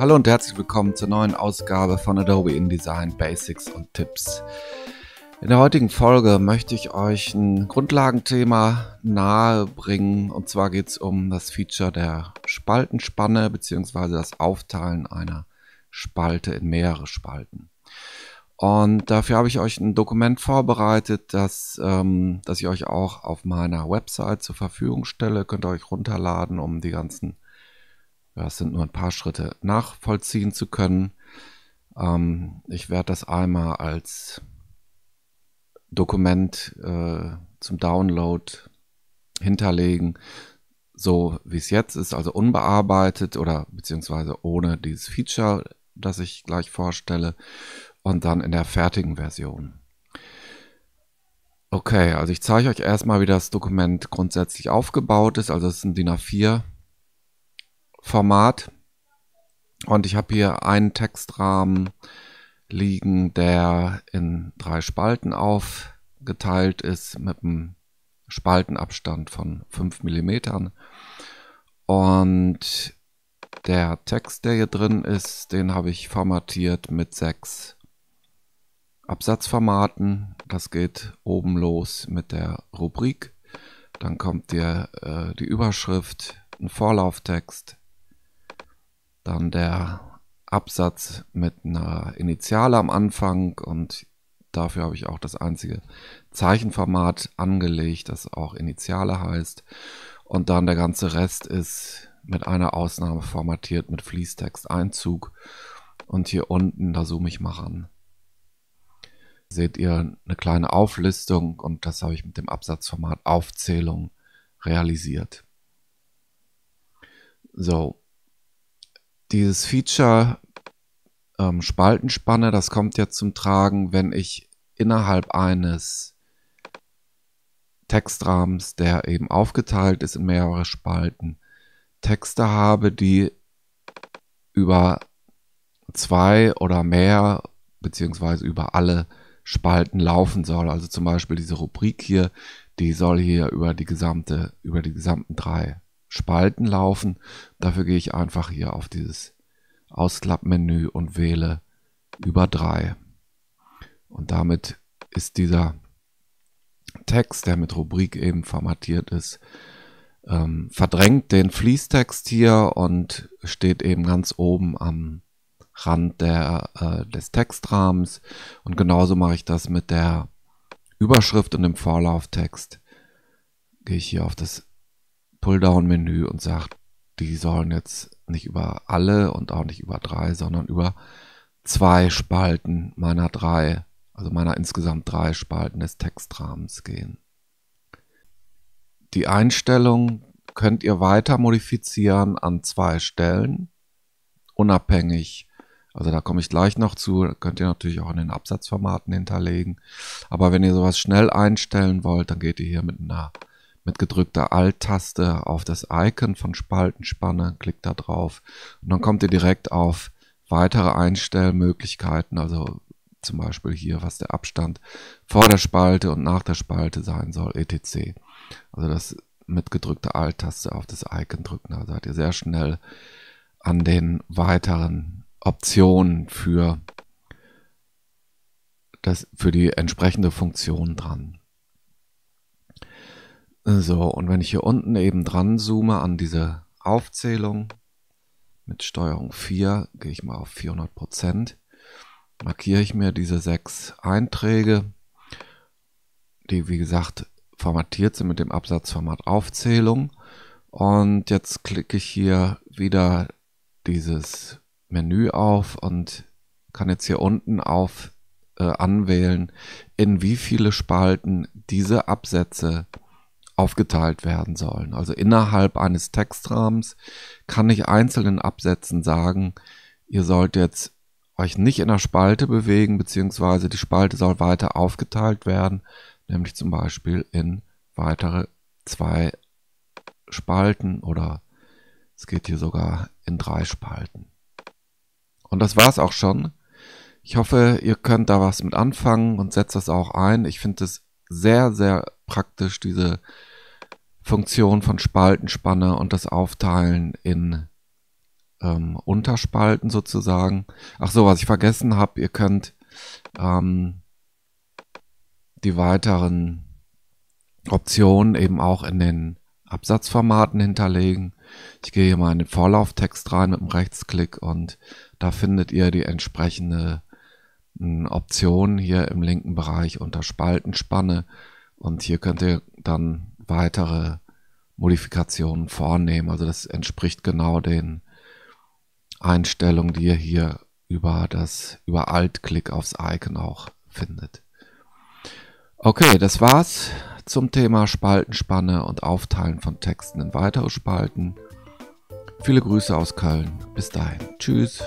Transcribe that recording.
Hallo und herzlich willkommen zur neuen Ausgabe von Adobe InDesign Basics und Tipps. In der heutigen Folge möchte ich euch ein Grundlagenthema nahe bringen und zwar geht es um das Feature der Spaltenspanne bzw. das Aufteilen einer Spalte in mehrere Spalten. Und dafür habe ich euch ein Dokument vorbereitet, das, ähm, das ich euch auch auf meiner Website zur Verfügung stelle. Könnt ihr euch runterladen, um die ganzen das sind nur ein paar Schritte nachvollziehen zu können. Ähm, ich werde das einmal als Dokument äh, zum Download hinterlegen, so wie es jetzt ist, also unbearbeitet oder beziehungsweise ohne dieses Feature, das ich gleich vorstelle, und dann in der fertigen Version. Okay, also ich zeige euch erstmal, wie das Dokument grundsätzlich aufgebaut ist. Also es ist ein DIN A4 Format. Und ich habe hier einen Textrahmen liegen, der in drei Spalten aufgeteilt ist mit einem Spaltenabstand von 5 mm. Und der Text, der hier drin ist, den habe ich formatiert mit sechs Absatzformaten. Das geht oben los mit der Rubrik. Dann kommt dir äh, die Überschrift, ein Vorlauftext, dann der Absatz mit einer Initiale am Anfang und dafür habe ich auch das einzige Zeichenformat angelegt, das auch Initiale heißt. Und dann der ganze Rest ist mit einer Ausnahme formatiert mit Fließtext-Einzug. Und hier unten, da zoome ich mal ran, seht ihr eine kleine Auflistung und das habe ich mit dem Absatzformat Aufzählung realisiert. So, dieses Feature ähm, Spaltenspanne, das kommt ja zum Tragen, wenn ich innerhalb eines Textrahmens, der eben aufgeteilt ist in mehrere Spalten, Texte habe, die über zwei oder mehr beziehungsweise über alle Spalten laufen soll. Also zum Beispiel diese Rubrik hier, die soll hier über die gesamte, über die gesamten drei Spalten laufen. Dafür gehe ich einfach hier auf dieses Ausklappmenü und wähle über 3. Und damit ist dieser Text, der mit Rubrik eben formatiert ist, ähm, verdrängt den Fließtext hier und steht eben ganz oben am Rand der, äh, des Textrahmens. Und genauso mache ich das mit der Überschrift und dem Vorlauftext. Gehe ich hier auf das Pulldown-Menü und sagt, die sollen jetzt nicht über alle und auch nicht über drei, sondern über zwei Spalten meiner drei, also meiner insgesamt drei Spalten des Textrahmens gehen. Die Einstellung könnt ihr weiter modifizieren an zwei Stellen, unabhängig. Also da komme ich gleich noch zu, könnt ihr natürlich auch in den Absatzformaten hinterlegen. Aber wenn ihr sowas schnell einstellen wollt, dann geht ihr hier mit einer mit gedrückter Alt-Taste auf das Icon von Spaltenspanne, klickt da drauf und dann kommt ihr direkt auf weitere Einstellmöglichkeiten, also zum Beispiel hier, was der Abstand vor der Spalte und nach der Spalte sein soll, etc. Also das mit gedrückter Alt-Taste auf das Icon drücken, da seid ihr sehr schnell an den weiteren Optionen für, das, für die entsprechende Funktion dran. So, und wenn ich hier unten eben dran zoome an diese Aufzählung mit Steuerung 4, gehe ich mal auf 400 Prozent, markiere ich mir diese sechs Einträge, die wie gesagt formatiert sind mit dem Absatzformat Aufzählung. Und jetzt klicke ich hier wieder dieses Menü auf und kann jetzt hier unten auf äh, anwählen, in wie viele Spalten diese Absätze aufgeteilt werden sollen. Also innerhalb eines Textrahmens kann ich einzelnen Absätzen sagen, ihr sollt jetzt euch nicht in der Spalte bewegen, beziehungsweise die Spalte soll weiter aufgeteilt werden, nämlich zum Beispiel in weitere zwei Spalten oder es geht hier sogar in drei Spalten. Und das war's auch schon. Ich hoffe, ihr könnt da was mit anfangen und setzt das auch ein. Ich finde es sehr, sehr praktisch, diese Funktion von Spaltenspanne und das Aufteilen in ähm, Unterspalten sozusagen. Ach so, was ich vergessen habe, ihr könnt ähm, die weiteren Optionen eben auch in den Absatzformaten hinterlegen. Ich gehe hier mal in den Vorlauftext rein mit dem Rechtsklick und da findet ihr die entsprechende Option hier im linken Bereich unter Spaltenspanne und hier könnt ihr dann weitere Modifikationen vornehmen. Also das entspricht genau den Einstellungen, die ihr hier über das über Alt-Klick aufs Icon auch findet. Okay, das war's zum Thema Spaltenspanne und Aufteilen von Texten in weitere Spalten. Viele Grüße aus Köln. Bis dahin. Tschüss.